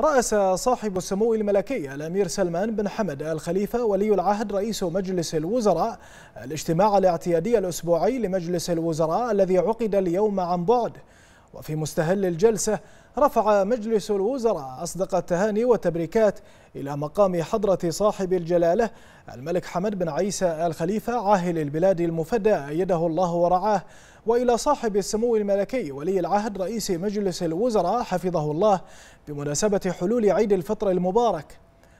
رأس صاحب السمو الملكي الأمير سلمان بن حمد آل خليفة ولي العهد رئيس مجلس الوزراء الاجتماع الاعتيادي الأسبوعي لمجلس الوزراء الذي عقد اليوم عن بعد وفي مستهل الجلسة رفع مجلس الوزراء أصدق التهاني والتبريكات إلى مقام حضرة صاحب الجلالة الملك حمد بن عيسى آل خليفة عاهل البلاد المفدى أيده الله ورعاه وإلى صاحب السمو الملكي ولي العهد رئيس مجلس الوزراء حفظه الله بمناسبة حلول عيد الفطر المبارك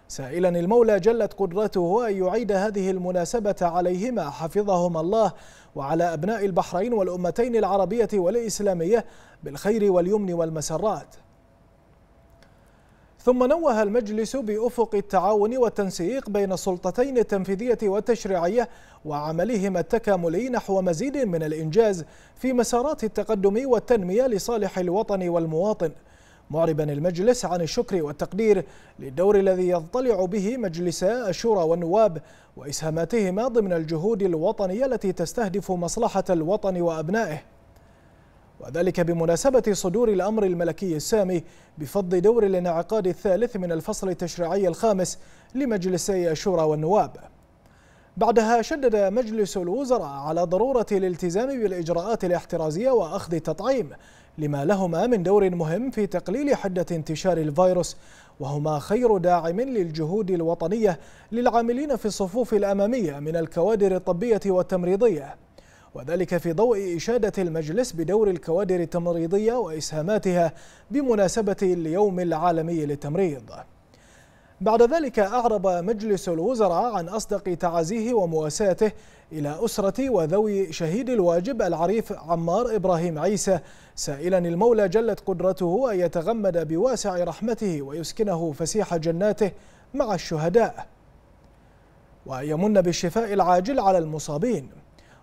سائلا المولى جلت قدرته أن يعيد هذه المناسبة عليهما حفظهما الله وعلى أبناء البحرين والأمتين العربية والإسلامية بالخير واليمن والمسرات ثم نوه المجلس بأفق التعاون والتنسيق بين السلطتين التنفيذية والتشريعية وعملهما التكاملي نحو مزيد من الإنجاز في مسارات التقدم والتنمية لصالح الوطن والمواطن معربا المجلس عن الشكر والتقدير للدور الذي يضطلع به مجلس الشورى والنواب وإسهاماتهما ضمن الجهود الوطنية التي تستهدف مصلحة الوطن وأبنائه وذلك بمناسبة صدور الأمر الملكي السامي بفض دور الانعقاد الثالث من الفصل التشريعي الخامس لمجلسي الشورى والنواب بعدها شدد مجلس الوزراء على ضرورة الالتزام بالإجراءات الاحترازية وأخذ التطعيم لما لهما من دور مهم في تقليل حدة انتشار الفيروس وهما خير داعم للجهود الوطنية للعاملين في الصفوف الأمامية من الكوادر الطبية والتمريضية وذلك في ضوء إشادة المجلس بدور الكوادر التمريضية وإسهاماتها بمناسبة اليوم العالمي للتمريض بعد ذلك أعرب مجلس الوزراء عن أصدق تعازيه ومواساته إلى أسرة وذوي شهيد الواجب العريف عمار إبراهيم عيسى سائلا المولى جلت قدرته أن يتغمد بواسع رحمته ويسكنه فسيح جناته مع الشهداء ويمن بالشفاء العاجل على المصابين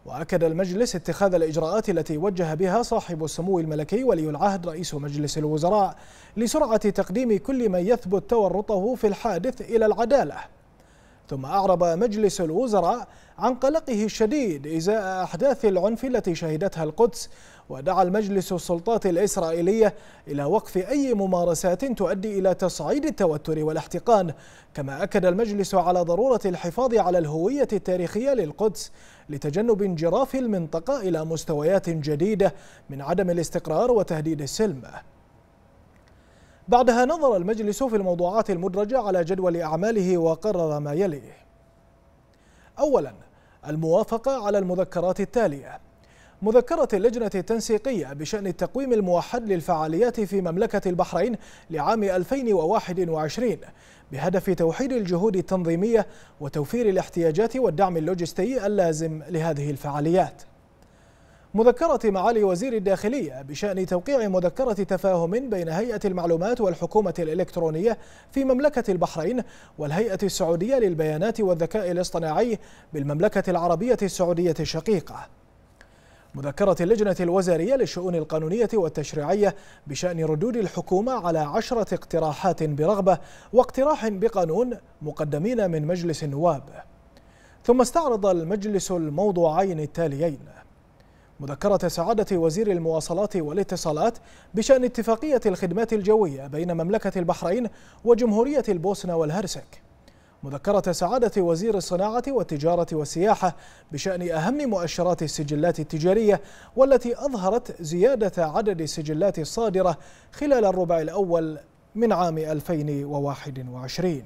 وأكد المجلس اتخاذ الإجراءات التي وجه بها صاحب السمو الملكي ولي العهد رئيس مجلس الوزراء لسرعة تقديم كل من يثبت تورطه في الحادث إلى العدالة ثم أعرب مجلس الوزراء عن قلقه الشديد إزاء أحداث العنف التي شهدتها القدس ودعا المجلس السلطات الإسرائيلية إلى وقف أي ممارسات تؤدي إلى تصعيد التوتر والاحتقان كما أكد المجلس على ضرورة الحفاظ على الهوية التاريخية للقدس لتجنب انجراف المنطقة إلى مستويات جديدة من عدم الاستقرار وتهديد السلم بعدها نظر المجلس في الموضوعات المدرجة على جدول أعماله وقرر ما يلي أولا الموافقة على المذكرات التالية مذكرة اللجنة التنسيقية بشأن التقويم الموحد للفعاليات في مملكة البحرين لعام 2021 بهدف توحيد الجهود التنظيمية وتوفير الاحتياجات والدعم اللوجستي اللازم لهذه الفعاليات مذكرة معالي وزير الداخلية بشأن توقيع مذكرة تفاهم بين هيئة المعلومات والحكومة الإلكترونية في مملكة البحرين والهيئة السعودية للبيانات والذكاء الاصطناعي بالمملكة العربية السعودية الشقيقة مذكرة اللجنة الوزارية للشؤون القانونية والتشريعية بشأن ردود الحكومة على عشرة اقتراحات برغبة واقتراح بقانون مقدمين من مجلس النواب ثم استعرض المجلس الموضوعين التاليين مذكرة سعادة وزير المواصلات والاتصالات بشأن اتفاقية الخدمات الجوية بين مملكة البحرين وجمهورية البوسنة والهرسك مذكرة سعادة وزير الصناعة والتجارة والسياحة بشأن أهم مؤشرات السجلات التجارية والتي أظهرت زيادة عدد السجلات الصادرة خلال الربع الأول من عام 2021